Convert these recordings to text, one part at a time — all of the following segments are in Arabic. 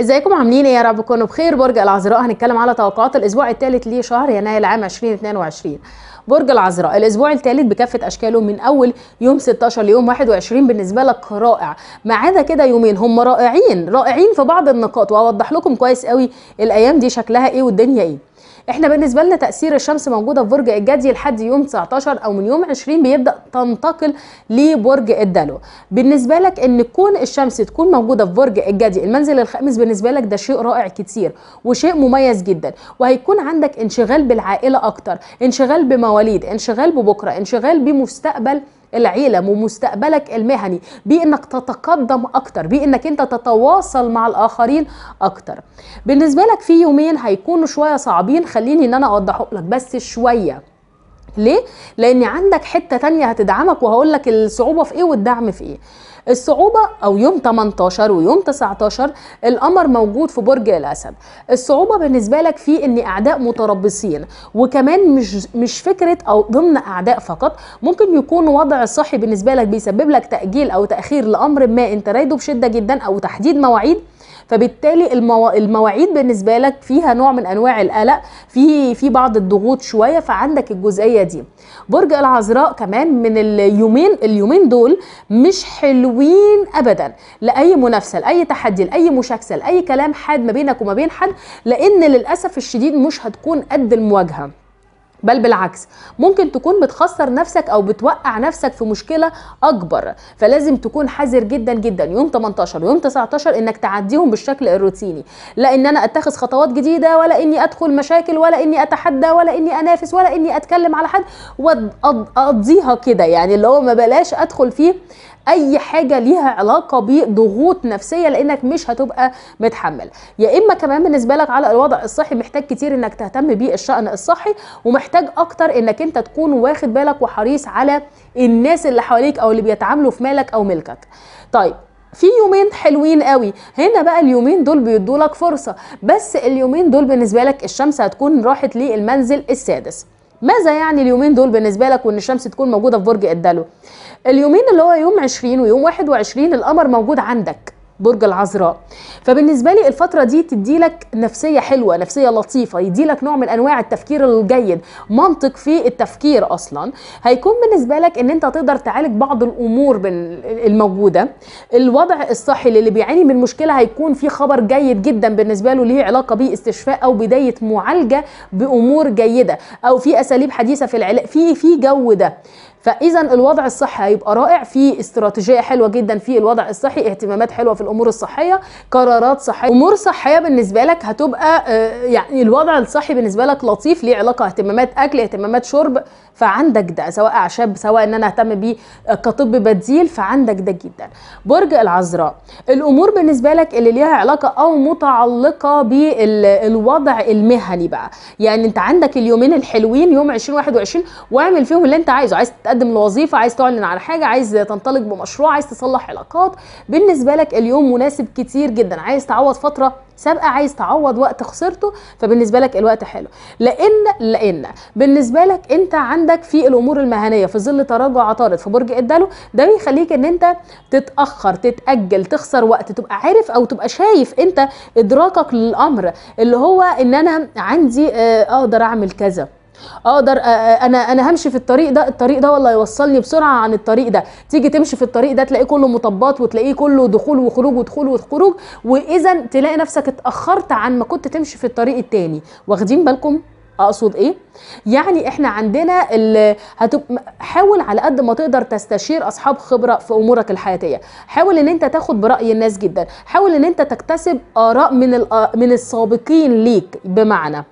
ازيكم عاملين ايه يا رب تكونوا بخير برج العذراء هنتكلم على توقعات الاسبوع الثالث لشهر يناير عام 2022 برج العذراء الاسبوع الثالث بكافه اشكاله من اول يوم 16 ليوم 21 بالنسبه لك رائع ما عدا كده يومين هم رائعين رائعين في بعض النقاط واوضح لكم كويس قوي الايام دي شكلها ايه والدنيا ايه احنا بالنسبه لنا تاثير الشمس موجوده في برج الجدي لحد يوم 19 او من يوم 20 بيبدا تنتقل لبرج الدلو بالنسبه لك ان كون الشمس تكون موجوده في برج الجدي المنزل الخامس بالنسبه لك ده شيء رائع كتير وشيء مميز جدا وهيكون عندك انشغال بالعائله اكتر انشغال بمواليد انشغال ببكره انشغال بمستقبل العلم ومستقبلك المهني بانك تتقدم اكتر بانك انت تتواصل مع الاخرين اكتر بالنسبه لك في يومين هيكونوا شويه صعبين خليني ان انا اوضحه لك بس شويه ليه لان عندك حته تانية هتدعمك وهقول لك الصعوبه في ايه والدعم في ايه الصعوبة أو يوم 18 ويوم 19 القمر موجود في برج الأسد الصعوبة بالنسبة لك في إن أعداء متربصين وكمان مش مش فكرة أو ضمن أعداء فقط ممكن يكون وضع صحي بالنسبة لك بيسبب لك تأجيل أو تأخير لأمر ما أنت رايده بشدة جدا أو تحديد مواعيد فبالتالي المو... المواعيد بالنسبه لك فيها نوع من انواع القلق في في بعض الضغوط شويه فعندك الجزئيه دي برج العذراء كمان من اليومين اليومين دول مش حلوين ابدا لاي منافسه لاي تحدي لاي مشاكسه لاي كلام حاد ما بينك وما بين حد لان للاسف الشديد مش هتكون قد المواجهه بل بالعكس ممكن تكون بتخسر نفسك او بتوقع نفسك في مشكله اكبر فلازم تكون حذر جدا جدا يوم 18 ويوم 19 انك تعديهم بالشكل الروتيني لا ان انا اتخذ خطوات جديده ولا اني ادخل مشاكل ولا اني اتحدى ولا اني انافس ولا اني اتكلم على حد واقضيها كده يعني اللي هو ما بلاش ادخل فيه اي حاجه ليها علاقه بضغوط نفسيه لانك مش هتبقى متحمل يا اما كمان بالنسبه لك على الوضع الصحي محتاج كتير انك تهتم بيه الشأن الصحي ومحتاج اكتر انك انت تكون واخد بالك وحريص على الناس اللي حواليك او اللي بيتعاملوا في مالك او ملكك طيب في يومين حلوين قوي هنا بقى اليومين دول بيدولك فرصه بس اليومين دول بالنسبه لك الشمس هتكون راحت للمنزل السادس ماذا يعني اليومين دول بالنسبه لك وان الشمس تكون موجوده في برج الدلو اليومين اللي هو يوم 20 ويوم 21 القمر موجود عندك برج العذراء فبالنسبه لي الفتره دي تدي لك نفسيه حلوه نفسيه لطيفه يدي لك نوع من انواع التفكير الجيد منطق في التفكير اصلا هيكون بالنسبه لك ان انت تقدر تعالج بعض الامور الموجوده الوضع الصحي للي بيعاني من مشكله هيكون في خبر جيد جدا بالنسبه له ليه علاقه باستشفاء او بدايه معالجه بامور جيده او في اساليب حديثه في العلاج في في جو ده فاذا الوضع الصحي هيبقى رائع في استراتيجيه حلوه جدا في الوضع الصحي اهتمامات حلوه في الامور الصحيه قرارات صحيه امور صحيه بالنسبه لك هتبقى آه، يعني الوضع الصحي بالنسبه لك لطيف ليه علاقه اهتمامات اكل اهتمامات شرب فعندك ده سواء اعشاب سواء ان انا اهتم بيه آه، كطب بديل فعندك ده جدا برج العذراء الامور بالنسبه لك اللي ليها علاقه او متعلقه بالوضع المهني بقى يعني انت عندك اليومين الحلوين يوم 2021 واعمل فيهم اللي انت عايزه عايز تقدم لوظيفه عايز تعلن على حاجه عايز تنطلق بمشروع عايز تصلح علاقات بالنسبه لك اليوم مناسب كتير جدا عايز تعوض فتره سابقه عايز تعوض وقت خسرته فبالنسبه لك الوقت حلو لان لان بالنسبه لك انت عندك في الامور المهنيه في ظل تراجع عطارد في برج الدلو ده بيخليك ان انت تتاخر تتاجل تخسر وقت تبقى عارف او تبقى شايف انت ادراكك للامر اللي هو ان انا عندي آه، اقدر اعمل كذا اقدر آه، آه، انا انا همشي في الطريق ده الطريق ده والله يوصلني بسرعه عن الطريق ده تيجي تمشي في الطريق ده تلاقيه كله مطبات وتلاقيه كله دخول وخروج ودخول وخروج واذا تلاقي نفسك اتاخرت عن ما كنت تمشي في الطريق التاني واخدين بالكم اقصد ايه يعني احنا عندنا هتب... حاول على قد ما تقدر تستشير اصحاب خبره في امورك الحياتيه حاول ان انت تاخد براي الناس جدا حاول ان انت تكتسب اراء من ال... آه، من السابقين ليك بمعنى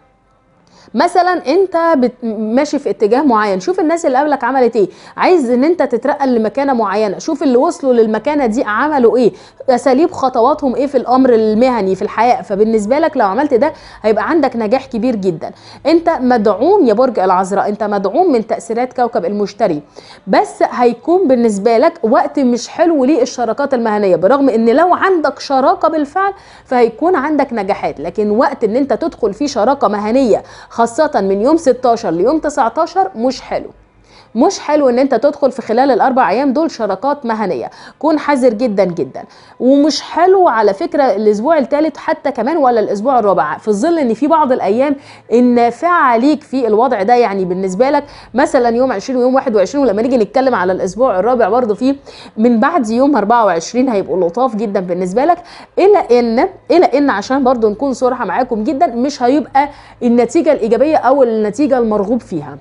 مثلا انت بت... ماشي في اتجاه معين شوف الناس اللي قبلك عملت ايه عايز ان انت تترقى لمكانه معينه شوف اللي وصلوا للمكانه دي عملوا ايه اساليب خطواتهم ايه في الامر المهني في الحياه فبالنسبه لك لو عملت ده هيبقى عندك نجاح كبير جدا انت مدعوم يا برج العذراء انت مدعوم من تاثيرات كوكب المشتري بس هيكون بالنسبه لك وقت مش حلو للشراكات المهنيه برغم ان لو عندك شراكه بالفعل فهيكون عندك نجاحات لكن وقت ان انت تدخل في شراكه مهنيه خاصة من يوم 16 ليوم 19 مش حلو مش حلو ان انت تدخل في خلال الاربع ايام دول شراكات مهنيه كون حذر جدا جدا ومش حلو على فكره الاسبوع الثالث حتى كمان ولا الاسبوع الرابع في ظل ان في بعض الايام النافعه ليك في الوضع ده يعني بالنسبه لك مثلا يوم 20 ويوم 21 ولما نيجي نتكلم على الاسبوع الرابع برضه فيه من بعد يوم 24 هيبقوا لطاف جدا بالنسبه لك الى ان الى ان عشان برضه نكون صراحه معاكم جدا مش هيبقى النتيجه الايجابيه او النتيجه المرغوب فيها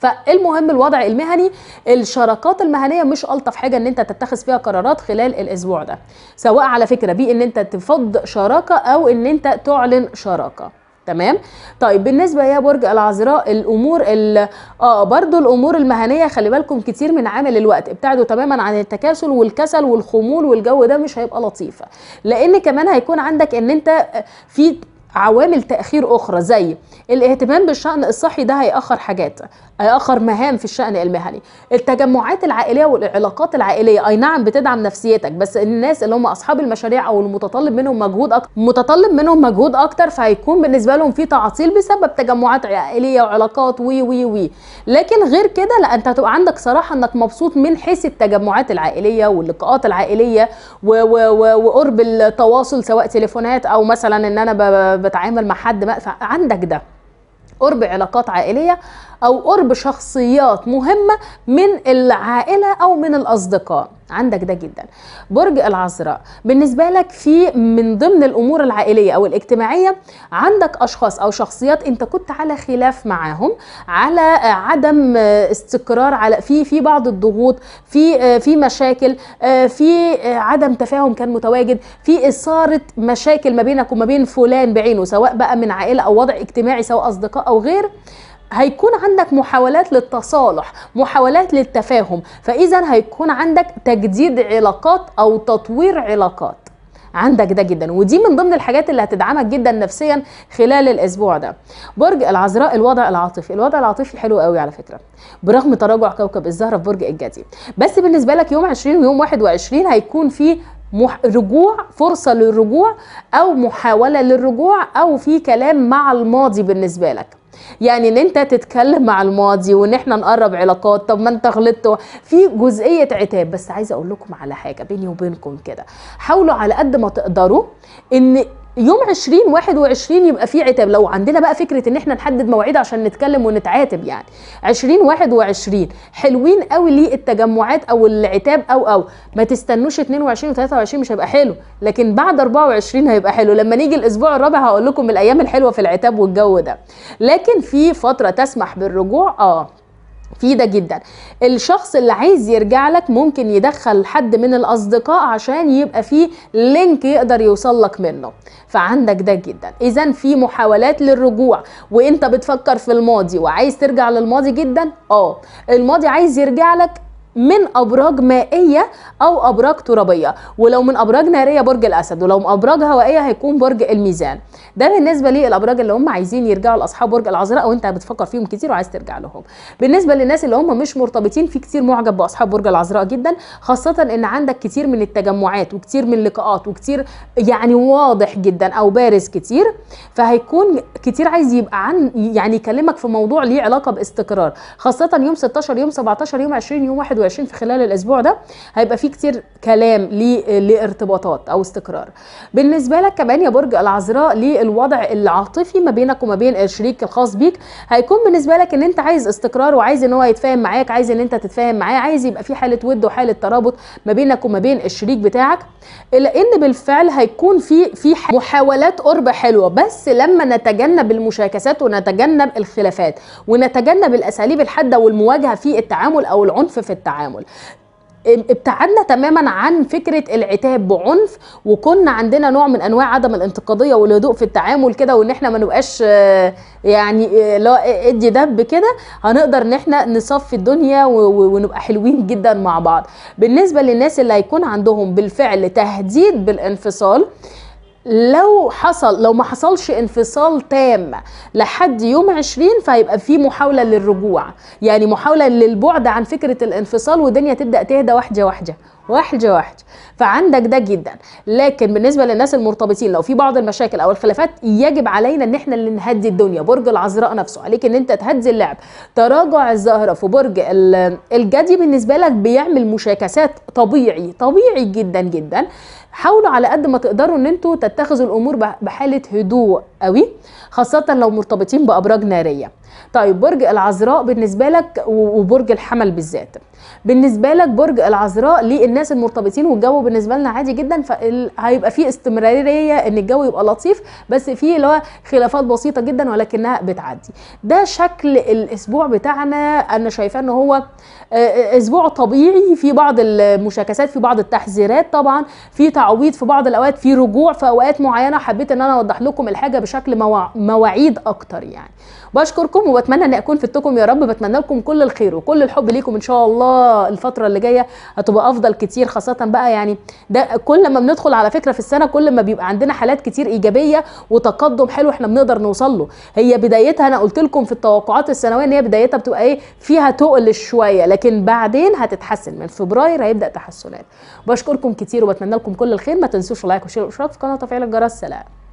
فالمهم الوضع المهني الشراكات المهنيه مش الطف حاجه ان انت تتخذ فيها قرارات خلال الاسبوع ده سواء على فكره بان انت تفض شراكه او ان انت تعلن شراكه تمام طيب بالنسبه يا برج العذراء الامور ال... اه برضو الامور المهنيه خلي بالكم كتير من عامل الوقت ابتعدوا تماما عن التكاسل والكسل والخمول والجو ده مش هيبقى لطيف لان كمان هيكون عندك ان انت في عوامل تاخير اخرى زي الاهتمام بالشان الصحي ده هياخر حاجات هياخر مهام في الشان المهني التجمعات العائليه والعلاقات العائليه اي نعم بتدعم نفسيتك بس الناس اللي هم اصحاب المشاريع او المتطلب منهم مجهود أكتر متطلب منهم مجهود اكتر فهيكون بالنسبه لهم في تعطيل بسبب تجمعات عائليه وعلاقات وي وي وي لكن غير كده لا انت هتبقى عندك صراحه انك مبسوط من حيث التجمعات العائليه واللقاءات العائليه وقرب التواصل سواء تليفونات او مثلا ان انا بتعامل مع حد بقى عندك ده قرب علاقات عائليه او قرب شخصيات مهمه من العائله او من الاصدقاء عندك ده جدا برج العذراء بالنسبه لك في من ضمن الامور العائليه او الاجتماعيه عندك اشخاص او شخصيات انت كنت على خلاف معاهم على عدم استقرار على في في بعض الضغوط في في مشاكل في عدم تفاهم كان متواجد في اثاره مشاكل ما بينك وما بين فلان بعينه سواء بقى من عائله او وضع اجتماعي سواء اصدقاء او غير هيكون عندك محاولات للتصالح محاولات للتفاهم فاذا هيكون عندك تجديد علاقات او تطوير علاقات عندك ده جدا ودي من ضمن الحاجات اللي هتدعمك جدا نفسيا خلال الاسبوع ده برج العذراء الوضع العاطفي الوضع العاطفي حلو قوي على فكره برغم تراجع كوكب الزهره في برج الجدي بس بالنسبه لك يوم 20 ويوم 21 هيكون في مح... رجوع فرصة للرجوع أو محاولة للرجوع أو في كلام مع الماضي بالنسبة لك يعني ان انت تتكلم مع الماضي وان احنا نقرب علاقات طب ما انت غلطت في جزئيه عتاب بس عايزه اقول لكم على حاجه بيني وبينكم كده حاولوا على قد ما تقدروا ان يوم 20 21 يبقى فيه عتاب لو عندنا بقى فكره ان احنا نحدد مواعيد عشان نتكلم ونتعاتب يعني 20 21 حلوين قوي ليه التجمعات او العتاب او او ما تستنوش 22 و23 مش هيبقى حلو لكن بعد 24 هيبقى حلو لما نيجي الاسبوع الرابع هقول لكم الايام الحلوه في العتاب والجو ده لكن في فتره تسمح بالرجوع اه في ده جدا الشخص اللي عايز يرجع لك ممكن يدخل حد من الاصدقاء عشان يبقى فيه لينك يقدر يوصل لك منه فعندك ده جدا اذا في محاولات للرجوع وانت بتفكر في الماضي وعايز ترجع للماضي جدا اه الماضي عايز يرجع لك من ابراج مائيه او ابراج ترابيه ولو من ابراج ناريه برج الاسد ولو من ابراج هوائيه هيكون برج الميزان ده بالنسبه للابراج اللي هم عايزين يرجعوا لاصحاب برج العذراء وانت بتفكر فيهم كتير وعايز ترجع لهم بالنسبه للناس اللي هم مش مرتبطين في كتير معجب باصحاب برج العذراء جدا خاصه ان عندك كتير من التجمعات وكتير من اللقاءات وكتير يعني واضح جدا او بارز كتير فهيكون كتير عايز يبقى عن يعني يكلمك في موضوع ليه علاقه باستقرار خاصه يوم 16 يوم 17 يوم 20 يوم 21 2021 في خلال الاسبوع ده هيبقى فيه كتير كلام لارتباطات او استقرار بالنسبه لك كمان يا برج العذراء للوضع العاطفي ما بينك وما بين الشريك الخاص بيك هيكون بالنسبه لك ان انت عايز استقرار وعايز ان هو يتفاهم معاك عايز ان انت تتفاهم معاه عايز يبقى في حاله ود وحاله ترابط ما بينك وما بين الشريك بتاعك الا ان بالفعل هيكون في في محاولات قرب حلوه بس لما نتجنب المشاكسات ونتجنب الخلافات ونتجنب الاساليب الحاده والمواجهه في التعامل او العنف في التعامل التعامل ابتعدنا تماما عن فكره العتاب بعنف وكنا عندنا نوع من انواع عدم الانتقاديه والهدوء في التعامل كده وان احنا ما نبقاش يعني لا ادي دب كده هنقدر ان احنا نصفي الدنيا ونبقى حلوين جدا مع بعض بالنسبه للناس اللي هيكون عندهم بالفعل تهديد بالانفصال لو حصل لو ما حصلش انفصال تام لحد يوم 20 فهيبقى في محاوله للرجوع يعني محاوله للبعد عن فكره الانفصال والدنيا تبدا تهدى واحده واحده واحد واحد فعندك ده جدا لكن بالنسبه للناس المرتبطين لو في بعض المشاكل او الخلافات يجب علينا ان احنا اللي نهدي الدنيا برج العذراء نفسه عليك ان انت تهدي اللعب تراجع الزهره في برج الجدي بالنسبه لك بيعمل مشاكسات طبيعي طبيعي جدا جدا حاولوا على قد ما تقدروا ان انتوا تتخذوا الامور بحاله هدوء قوي خاصه لو مرتبطين بابراج ناريه طيب برج العذراء بالنسبه لك وبرج الحمل بالذات بالنسبه لك برج العذراء للناس المرتبطين والجو بالنسبه لنا عادي جدا فهيبقى فيه استمراريه ان الجو يبقى لطيف بس فيه اللي هو خلافات بسيطه جدا ولكنها بتعدي ده شكل الاسبوع بتاعنا انا شايفاه ان هو اسبوع طبيعي في بعض المشاكسات في بعض التحذيرات طبعا في تعويض في بعض الاوقات في رجوع في اوقات معينه حبيت ان انا اوضح لكم الحاجه بشكل مواعيد اكتر يعني بشكركم معاكم وبتمنى ان اكون فدتكم يا رب بتمنى لكم كل الخير وكل الحب ليكم ان شاء الله الفتره اللي جايه هتبقى افضل كتير خاصه بقى يعني ده كل ما بندخل على فكره في السنه كل ما بيبقى عندنا حالات كتير ايجابيه وتقدم حلو احنا بنقدر نوصل له هي بدايتها انا قلت لكم في التوقعات السنويه ان هي بدايتها بتبقى ايه فيها تقل شويه لكن بعدين هتتحسن من فبراير هيبدا تحسنات بشكركم كتير وبتمنى لكم كل الخير ما تنسوش لايك وشير واشتراك في القناه وتفعيل الجرس سلام